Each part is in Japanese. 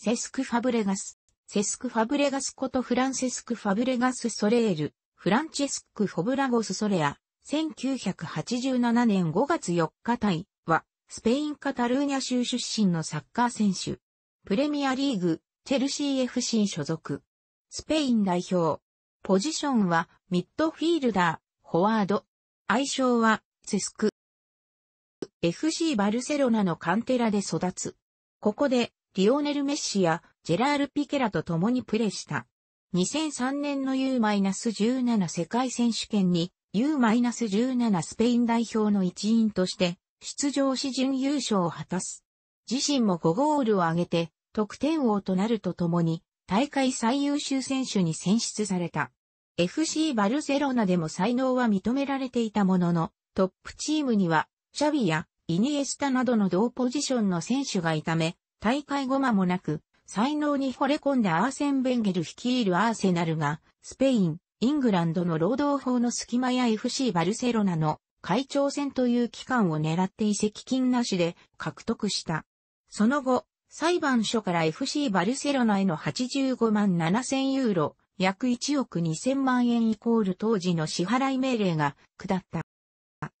セスク・ファブレガス。セスク・ファブレガスことフランセスク・ファブレガス・ソレール、フランチェスク・フォブラゴス・ソレア、1987年5月4日対は、スペイン・カタルーニャ州出身のサッカー選手。プレミアリーグ、チェルシー FC 所属。スペイン代表。ポジションは、ミッドフィールダー、フォワード。愛称は、セスク。FC バルセロナのカンテラで育つ。ここで、リオネル・メッシやジェラール・ピケラと共にプレーした。2003年の U-17 世界選手権に U-17 スペイン代表の一員として出場し準優勝を果たす。自身も5ゴールを挙げて得点王となるとともに大会最優秀選手に選出された。FC バルセロナでも才能は認められていたもののトップチームにはシャビやイニエスタなどの同ポジションの選手がいため大会後間もなく、才能に惚れ込んだアーセン・ベンゲル率いるアーセナルが、スペイン、イングランドの労働法の隙間や FC バルセロナの会長選という期間を狙って移籍金なしで獲得した。その後、裁判所から FC バルセロナへの85万7千ユーロ、約1億2千万円イコール当時の支払い命令が下った。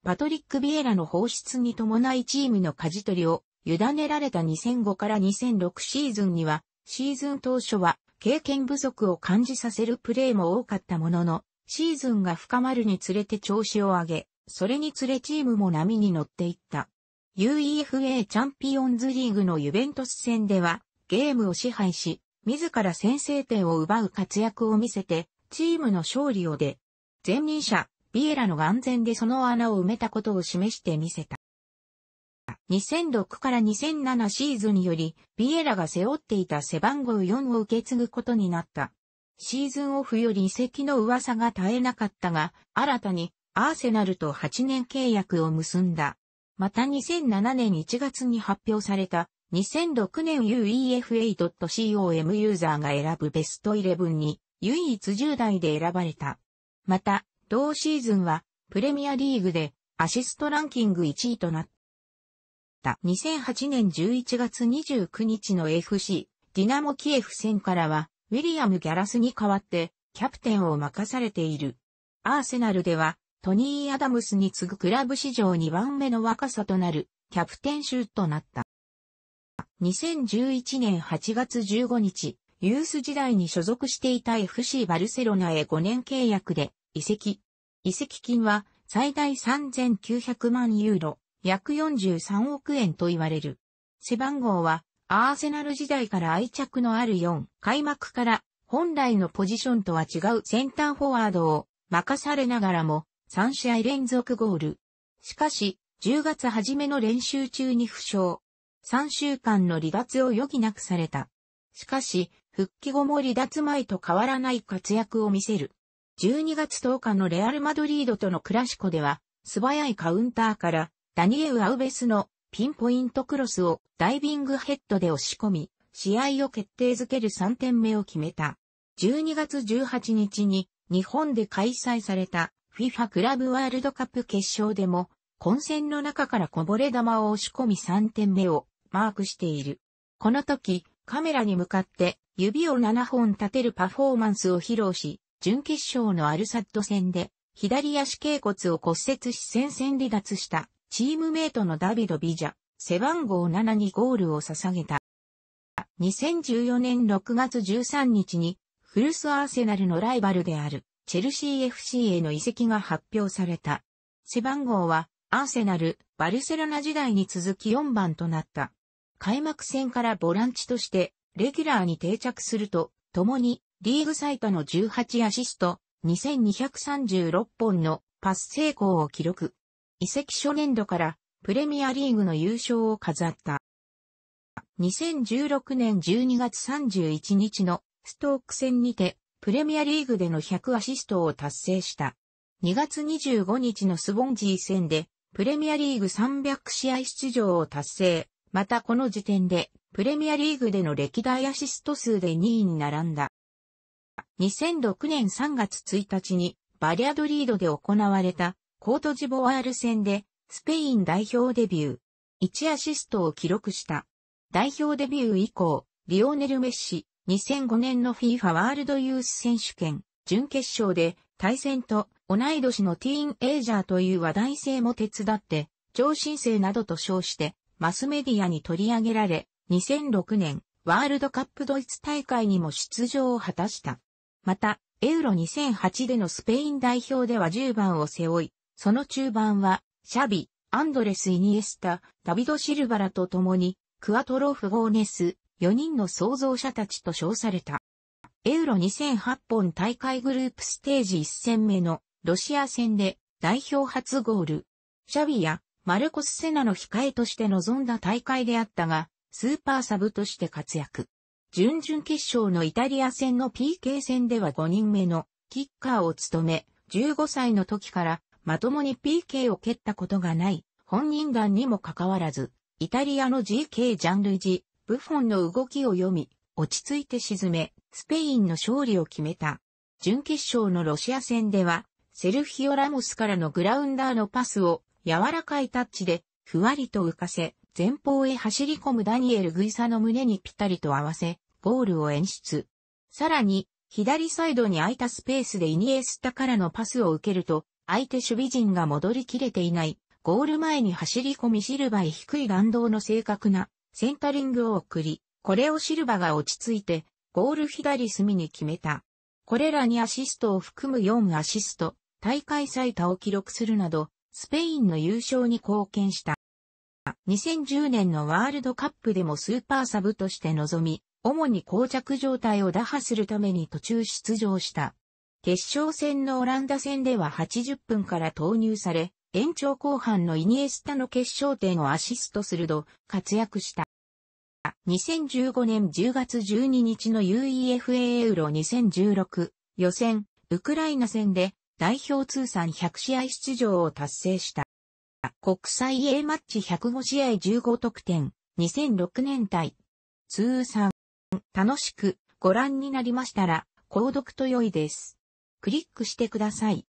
パトリック・ビエラの放出に伴いチームの舵取りを委ねられた2005から2006シーズンには、シーズン当初は経験不足を感じさせるプレーも多かったものの、シーズンが深まるにつれて調子を上げ、それにつれチームも波に乗っていった。UEFA チャンピオンズリーグのユベントス戦では、ゲームを支配し、自ら先制点を奪う活躍を見せて、チームの勝利を出、前任者、ビエラの眼前でその穴を埋めたことを示してみせた。2006から2007シーズンより、ビエラが背負っていた背番号4を受け継ぐことになった。シーズンオフより移籍の噂が絶えなかったが、新たにアーセナルと8年契約を結んだ。また2007年1月に発表された2006年 UEFA.com ユーザーが選ぶベスト11に唯一10代で選ばれた。また、同シーズンはプレミアリーグでアシストランキング1位となった。。2008年11月29日の FC、ディナモキエフ戦からは、ウィリアム・ギャラスに代わって、キャプテンを任されている。アーセナルでは、トニー・アダムスに次ぐクラブ史上2番目の若さとなる、キャプテン集となった。2011年8月15日、ユース時代に所属していた FC バルセロナへ5年契約で移籍。移籍金は最大3900万ユーロ、約43億円と言われる。背番号は、アーセナル時代から愛着のある4、開幕から本来のポジションとは違うセンターフォワードを任されながらも3試合連続ゴール。しかし、10月初めの練習中に負傷。3週間の離脱を余儀なくされた。しかし、復帰後も離脱前と変わらない活躍を見せる。12月10日のレアル・マドリードとのクラシコでは、素早いカウンターからダニエウ・アウベスのピンポイントクロスをダイビングヘッドで押し込み、試合を決定づける3点目を決めた。12月18日に日本で開催された FIFA クラブワールドカップ決勝でも混戦の中からこぼれ球を押し込み3点目をマークしている。この時、カメラに向かって指を7本立てるパフォーマンスを披露し、準決勝のアルサッド戦で左足脛骨を骨折し戦線離脱したチームメイトのダビド・ビジャ、背番号7にゴールを捧げた。2014年6月13日に、フルスアーセナルのライバルである、チェルシー FC への移籍が発表された。背番号は、アーセナル、バルセロナ時代に続き4番となった。開幕戦からボランチとして、レギュラーに定着すると、共に、リーグ最多の18アシスト、2236本のパス成功を記録。移籍初年度からプレミアリーグの優勝を飾った。2016年12月31日のストーク戦にてプレミアリーグでの100アシストを達成した。2月25日のスボンジー戦でプレミアリーグ300試合出場を達成。またこの時点でプレミアリーグでの歴代アシスト数で2位に並んだ。2006年3月1日にバリアドリードで行われたコートジボワール戦でスペイン代表デビュー、1アシストを記録した。代表デビュー以降、リオネル・メッシ、2005年の FIFA ワールドユース選手権、準決勝で対戦と同い年のティーンエイジャーという話題性も手伝って、超新星などと称して、マスメディアに取り上げられ、2006年、ワールドカップドイツ大会にも出場を果たした。また、エウロ2008でのスペイン代表では10番を背負い、その中盤は、シャビ、アンドレス・イニエスタ、ダビド・シルバラと共に、クアトロ・フゴーネス、4人の創造者たちと称された。エウロ2008本大会グループステージ1戦目のロシア戦で代表初ゴール。シャビやマルコス・セナの控えとして臨んだ大会であったが、スーパーサブとして活躍。準々決勝のイタリア戦の PK 戦では5人目のキッカーを務め、15歳の時からまともに PK を蹴ったことがない、本人団にもかかわらず、イタリアの GK ジャンルジ、ブフォンの動きを読み、落ち着いて沈め、スペインの勝利を決めた。準決勝のロシア戦では、セルヒオ・ラモスからのグラウンダーのパスを柔らかいタッチでふわりと浮かせ、前方へ走り込むダニエル・グイサの胸にぴったりと合わせ、ゴールを演出。さらに、左サイドに空いたスペースでイニエスタからのパスを受けると、相手守備陣が戻りきれていない、ゴール前に走り込みシルバへ低い弾道の正確なセンタリングを送り、これをシルバが落ち着いて、ゴール左隅に決めた。これらにアシストを含む4アシスト、大会最多を記録するなど、スペインの優勝に貢献した。2010年のワールドカップでもスーパーサブとして臨み、主に膠着状態を打破するために途中出場した。決勝戦のオランダ戦では80分から投入され、延長後半のイニエスタの決勝点をアシストすると活躍した。2015年10月12日の UEFA エウロ2016予選、ウクライナ戦で代表通算100試合出場を達成した。国際 A マッチ105試合15得点、2006年対通算、楽しくご覧になりましたら、購読と良いです。クリックしてください。